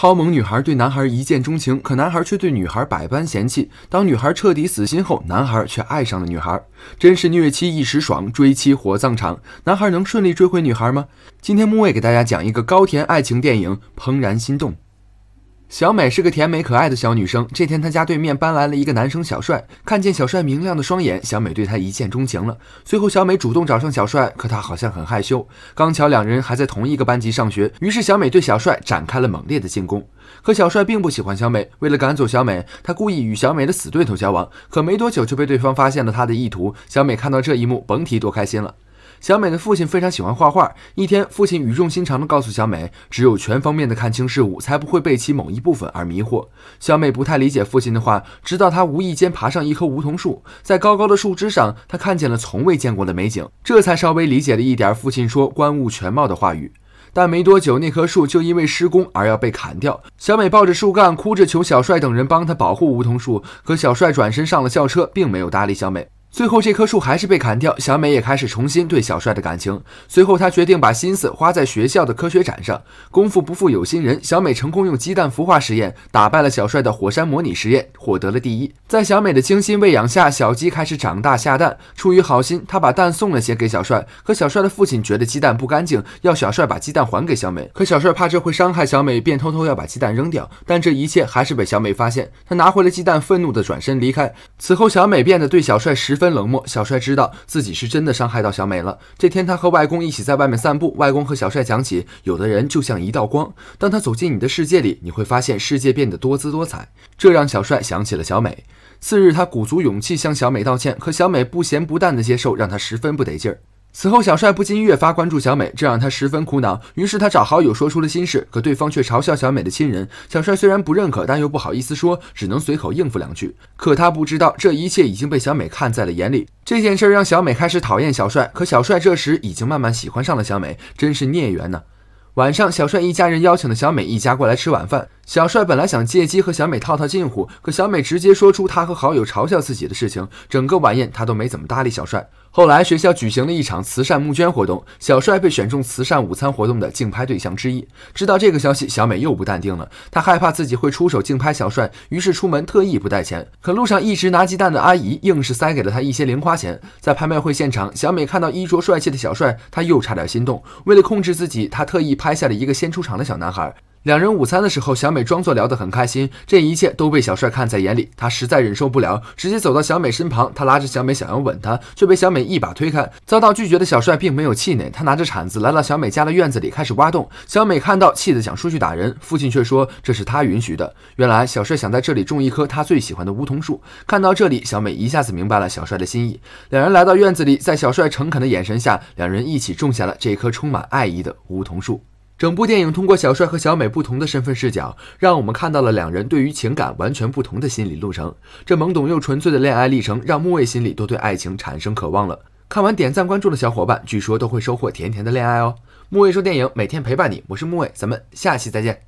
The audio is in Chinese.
超萌女孩对男孩一见钟情，可男孩却对女孩百般嫌弃。当女孩彻底死心后，男孩却爱上了女孩，真是虐妻一时爽，追妻火葬场。男孩能顺利追回女孩吗？今天木卫给大家讲一个高甜爱情电影《怦然心动》。小美是个甜美可爱的小女生。这天，她家对面搬来了一个男生小帅。看见小帅明亮的双眼，小美对他一见钟情了。随后，小美主动找上小帅，可他好像很害羞。刚巧两人还在同一个班级上学，于是小美对小帅展开了猛烈的进攻。可小帅并不喜欢小美，为了赶走小美，他故意与小美的死对头交往。可没多久就被对方发现了他的意图。小美看到这一幕，甭提多开心了。小美的父亲非常喜欢画画。一天，父亲语重心长地告诉小美：“只有全方面的看清事物，才不会被其某一部分而迷惑。”小美不太理解父亲的话，直到她无意间爬上一棵梧桐树，在高高的树枝上，她看见了从未见过的美景，这才稍微理解了一点父亲说“观物全貌”的话语。但没多久，那棵树就因为施工而要被砍掉。小美抱着树干，哭着求小帅等人帮她保护梧桐树，可小帅转身上了校车，并没有搭理小美。最后这棵树还是被砍掉，小美也开始重新对小帅的感情。随后，她决定把心思花在学校的科学展上。功夫不负有心人，小美成功用鸡蛋孵化实验打败了小帅的火山模拟实验，获得了第一。在小美的精心喂养下，小鸡开始长大下蛋。出于好心，她把蛋送了些给小帅。可小帅的父亲觉得鸡蛋不干净，要小帅把鸡蛋还给小美。可小帅怕这会伤害小美，便偷偷要把鸡蛋扔掉。但这一切还是被小美发现，她拿回了鸡蛋，愤怒的转身离开。此后，小美变得对小帅十。分冷漠，小帅知道自己是真的伤害到小美了。这天，他和外公一起在外面散步，外公和小帅讲起，有的人就像一道光，当他走进你的世界里，你会发现世界变得多姿多彩。这让小帅想起了小美。次日，他鼓足勇气向小美道歉，可小美不咸不淡的接受，让他十分不得劲儿。此后，小帅不禁越发关注小美，这让他十分苦恼。于是他找好友说出了心事，可对方却嘲笑小美的亲人。小帅虽然不认可，但又不好意思说，只能随口应付两句。可他不知道，这一切已经被小美看在了眼里。这件事让小美开始讨厌小帅，可小帅这时已经慢慢喜欢上了小美，真是孽缘呢。晚上，小帅一家人邀请了小美一家过来吃晚饭。小帅本来想借机和小美套套近乎，可小美直接说出她和好友嘲笑自己的事情，整个晚宴她都没怎么搭理小帅。后来学校举行了一场慈善募捐活动，小帅被选中慈善午餐活动的竞拍对象之一。知道这个消息，小美又不淡定了，她害怕自己会出手竞拍小帅，于是出门特意不带钱。可路上一直拿鸡蛋的阿姨硬是塞给了她一些零花钱。在拍卖会现场，小美看到衣着帅气的小帅，她又差点心动。为了控制自己，她特意拍下了一个先出场的小男孩。两人午餐的时候，小美装作聊得很开心，这一切都被小帅看在眼里。他实在忍受不了，直接走到小美身旁，他拉着小美想要吻她，却被小美一把推开，遭到拒绝的小帅并没有气馁，他拿着铲子来到小美家的院子里开始挖洞。小美看到气得想出去打人，父亲却说这是他允许的。原来小帅想在这里种一棵他最喜欢的梧桐树。看到这里，小美一下子明白了小帅的心意。两人来到院子里，在小帅诚恳的眼神下，两人一起种下了这棵充满爱意的梧桐树。整部电影通过小帅和小美不同的身份视角，让我们看到了两人对于情感完全不同的心理路程。这懵懂又纯粹的恋爱历程，让木卫心里都对爱情产生渴望了。看完点赞关注的小伙伴，据说都会收获甜甜的恋爱哦。木卫说电影每天陪伴你，我是木卫，咱们下期再见。